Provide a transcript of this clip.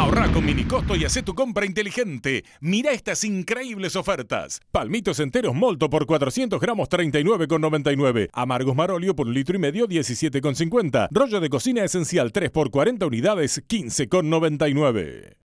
Ahorra con minicosto y hace tu compra inteligente. Mira estas increíbles ofertas. Palmitos enteros molto por 400 gramos 39,99. Amargos marolio por un litro y medio 17,50. Rollo de cocina esencial 3 por 40 unidades 15,99.